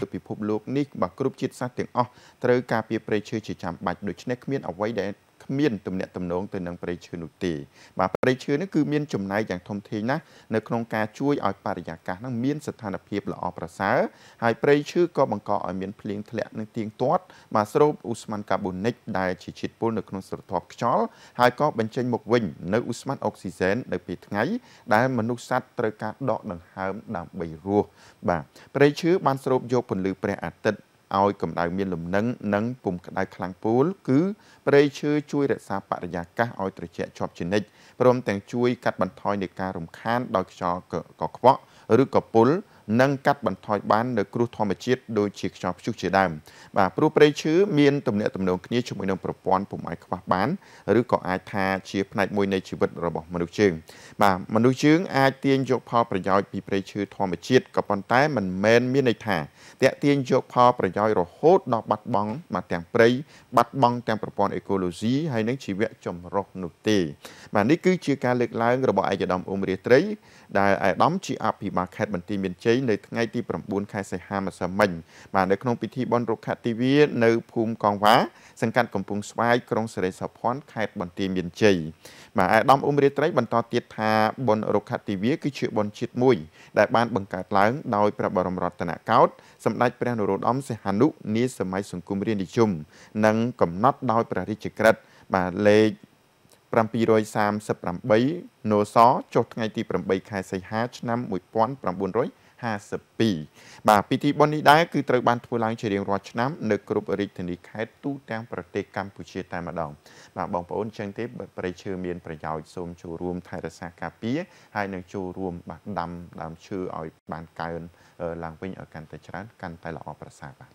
ទៅពិភពលោកនេះបាទគ្រប់ជាតិសាសន៍ទាំងអស់ត្រូវការពារព្រៃឈើជាចាំបាច់ដូច្នេះគ្មានអ្វីដែលគ្មានទំនាក់ទំនងទៅនឹងប្រៃឈើនោះទេបាទប្រៃឈើនេះគឺមានចំណែកយ៉ាងធំធេងណាស់នៅក្នុងការជួយឲ្យបរិយាកាសនឹងមានស្ថានភាពល្អប្រសើរហើយប្រៃឈើក៏បង្កឲ្យមានភ្លៀងធ្លាក់និងទៀងទាត់បាទស្រូបឧស្ម័នកាបូនិកដែលជាជាតិពុលនៅក្នុងស្រទាប់ខ្យល់ហើយក៏បញ្ចេញមកវិញនៅឧស្ម័នអុកស៊ីហ្សែននៅពេលថ្ងៃដែលមនុស្សសត្វត្រូវការដកដង្ហើមដើម្បីរស់បាទប្រៃឈើបានស្រូបយកពន្លឺព្រះអាទិត្យឲ្យកម្ដៅមានលំនឹងនិងពុំក្ដៅខ្លាំងពូលគឺព្រៃឈើជួយរក្សាបរិយាកាសឲ្យត្រជាក់ជាប់ជានិច្ចព្រមទាំងជួយកាត់បន្ថយនៃការរំខានដោយខ្យល់កខ្វក់ឬក៏ពុលនិងកាត់បន្ថយបាននៅគ្រោះធម្មជាតិដូចជាខ្យល់ព្យុះជាដើមបាទព្រោះព្រៃឈើមានទំនាក់ទំនងគ្នាជាមួយនឹងប្រព័ន្ធពុំអាចខ្វះបានឬក៏អាចថាជាផ្នែកមួយនៃជីវិត របស់មនុស្សយើងបាទមនុស្សយើងអាចទាញយកផលប្រយោជន៍ពីព្រៃឈើធម្មជាតិក៏ប៉ុន្តែមិនមែនមានន័យថាតាក់ទាញយកផលប្រយោជន៍រហូតដល់បាត់បង់មកទាំងព្រៃបាត់បង់ទាំងប្រព័ន្ធអេកូឡូស៊ីហើយនិងជីវៈចម្រុះនោះទេបាទនេះគឺជាការលើកឡើង របស់ឯកឧត្តមអ៊ុំរាត្រីដែលឯកឧត្តមជាអភិបាលខេត្តបន្ទាយមានជ័យនៅថ្ងៃទី9ខែសីហាម្សិលមិញបាទនៅក្នុងពិធីបុណ្យរុក្ខទិវានៅភូមិកងវ៉ាសង្កាត់កំពង់ស្វាយក្រុងសិរីសោភ័ណ្ឌខេត្តបន្ទាយមានជ័យបាទអាយដាមអ៊ុំរាត្រីបន្តទៀតថាបុណ្យរុក្ខទិវាគឺជាបុណ្យជាតិមួយ ដែលបានបង្កើតឡើងដោយព្រះបរមរតនកោដ្ឋសម្ដេចព្រះ នរោត្តមសីហនុនាសម័យសង្គមរាជនិយមនិងកំណត់ដោយព្រះរាជក្រឹត្យបាទលេខ738ណសចុះថ្ងៃទី8ខែសីហាឆ្នាំ1900 52បាទពិធីបុណ្យនេះដែរគឺត្រូវបានធ្វើឡើងជារៀងរាល់ឆ្នាំនៅគ្រប់រាជធានីខេត្តទូទាំងប្រទេសកម្ពុជាតែម្ដងបាទបងប្អូនចឹងទេប្រៃឈើមានប្រយោជន៍សូមចូលរួមថែរក្សាការពារហើយនឹងចូលរួមបាទដាំដើមឈើឲ្យបានកើន ឡើងវិញឲ្យកាន់តែច្រើនកាន់តែល្អប្រសើរបាទ